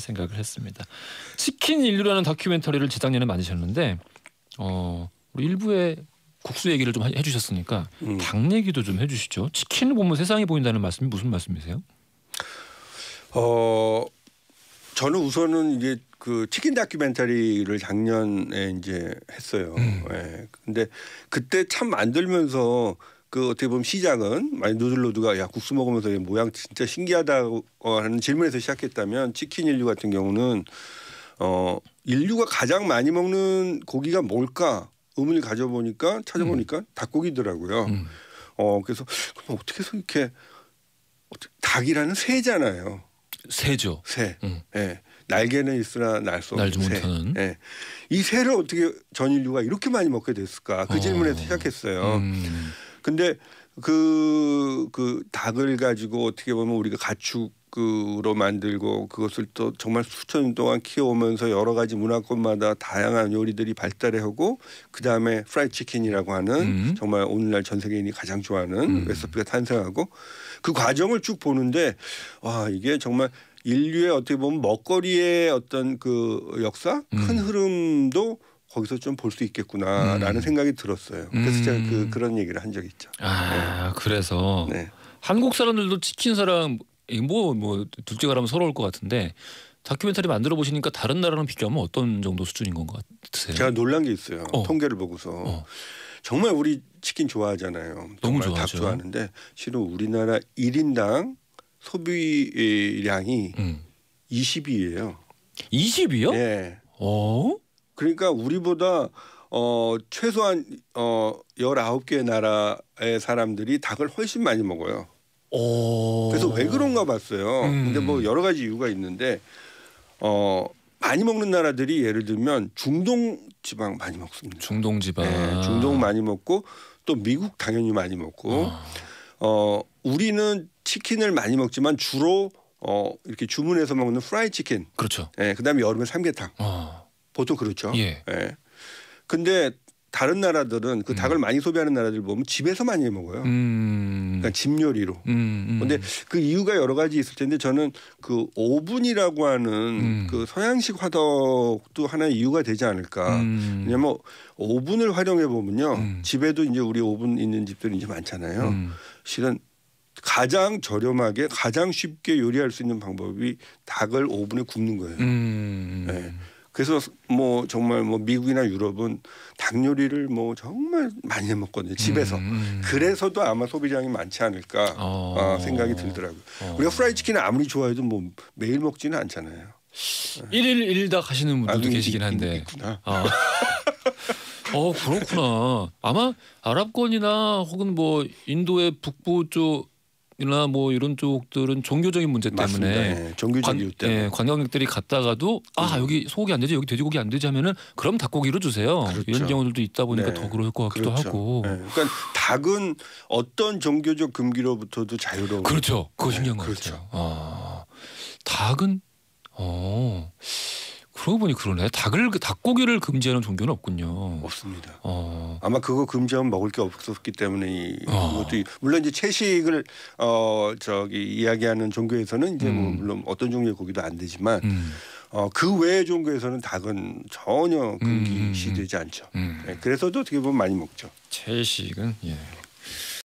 생각을 했습니다. 치킨 인류라는 다큐멘터리를 재작년에 만드셨는데 어, 우리 일부의 국수 얘기를 좀 해주셨으니까 음. 닭 얘기도 좀 해주시죠. 치킨을 보면 세상이 보인다는 말씀이 무슨 말씀이세요? 어 저는 우선은 이게 그 치킨 다큐멘터리를 작년에 이제 했어요. 음. 예. 근데 그때 참 만들면서 그 어떻게 보면 시장은 많이 누들로드가 야 국수 먹으면서 모양 진짜 신기하다고 하는 질문에서 시작했다면 치킨 인류 같은 경우는 어 인류가 가장 많이 먹는 고기가 뭘까 의문을 가져보니까 찾아보니까 음. 닭고기더라고요. 음. 어 그래서 그럼 어떻게 해서 이렇게 닭이라는 새잖아요. 새죠. 새. 음. 예. 날개는 있으나 날수 없는 새. 못하 예. 이 새를 어떻게 전 인류가 이렇게 많이 먹게 됐을까? 그 어. 질문에서 시작했어요. 음. 근데 그그 그 닭을 가지고 어떻게 보면 우리가 가축 으로 만들고 그것을 또 정말 수천 년 동안 키워오면서 여러 가지 문화권마다 다양한 요리들이 발달해오고 그 다음에 프라이 치킨이라고 하는 음. 정말 오늘날 전 세계인이 가장 좋아하는 음. 레시피가 탄생하고 그 과정을 쭉 보는데 와 이게 정말 인류의 어떻게 보면 먹거리의 어떤 그 역사 큰 음. 흐름도 거기서 좀 볼 수 있겠구나라는 음. 생각이 들었어요. 그래서 음. 제가 그, 음. 그런 얘기를 한 적이 있죠. 아 네. 그래서 네. 한국 사람들도 치킨 사랑 뭐뭐 뭐 둘째 가라면 서러울 것 같은데 다큐멘터리 만들어 보시니까 다른 나라랑 비교하면 어떤 정도 수준인 것 같으세요? 제가 놀란 게 있어요. 어. 통계를 보고서 어. 정말 우리 치킨 좋아하잖아요. 너무 좋아하닭 좋아하는데 실은 우리나라 1인당 소비량이 음. 20이에요. 20이요? 네. 예. 어? 그러니까 우리보다 어 최소한 어 19개 나라의 사람들이 닭을 훨씬 많이 먹어요. 오. 그래서 왜 그런가 봤어요. 음. 근데 뭐 여러 가지 이유가 있는데 어 많이 먹는 나라들이 예를 들면 중동 지방 많이 먹습니다. 중동 지방. 네, 중동 많이 먹고 또 미국 당연히 많이 먹고 아. 어 우리는 치킨을 많이 먹지만 주로 어 이렇게 주문해서 먹는 프라이 치킨. 그렇죠. 예, 네, 그다음에 여름에 삼계탕. 아. 보통 그렇죠. 예. 예. 근데 다른 나라들은 그 음. 닭을 많이 소비하는 나라들 보면 집에서 많이 해 먹어요. 음. 그러니까 집 요리로. 그런데 음, 음. 그 이유가 여러 가지 있을 텐데 저는 그 오븐이라고 하는 음. 그 서양식 화덕도 하나의 이유가 되지 않을까. 왜냐면 오븐을 활용해 보면요. 집에도 이제 우리 오븐 있는 집들이 이제 많잖아요. 실은 가장 저렴하게 가장 쉽게 요리할 수 있는 방법이 닭을 오븐에 굽는 거예요. 네. 그래서 뭐 정말 뭐 미국이나 유럽은 닭 요리를 뭐 정말 많이 해 먹거든요 집에서. 음. 음, 음. 그래서도 아마 소비량이 많지 않을까 어. 아, 생각이 들더라고요. 어. 우리가 프라이 치킨을 아무리 좋아해도 뭐 매일 먹지는 않잖아요. 예. 일일일닭 하시는 분들도 아, 계시긴 한데. 있구나. 아. 어 그렇구나. 아마 아랍권이나 혹은 뭐 인도의 북부 쪽 이나 뭐 이런 쪽들은 종교적인 문제 때문에 네, 종교적 이유 때문에 예, 관광객들이 갔다가도 아 음. 여기 소고기 안 되지 여기 돼지고기 안 되지 하면은 그럼 닭고기로 주세요 그렇죠. 이런 경우들도 있다 보니까 네. 더 그럴 것 같기도 그렇죠. 하고 네. 그러니까 닭은 어떤 종교적 금기로부터도 자유로운 그렇죠 그거 예, 신기한 네, 것 그렇죠. 같아요 아, 닭은 어 그러고 보니 그러네. 닭을 닭고기를 금지하는 종교는 없군요. 없습니다. 어. 아마 그거 금지하면 먹을 게 없었기 때문에 이 어. 것도 물론 이제 채식을 어 저기 이야기하는 종교에서는 이제 뭐 음. 뭐 물론 어떤 종류의 고기도 안 되지만 음. 어그 외의 종교에서는 닭은 전혀 금기시되지 음. 않죠. 음. 네, 그래서도 어떻게 보면 많이 먹죠. 채식은 예.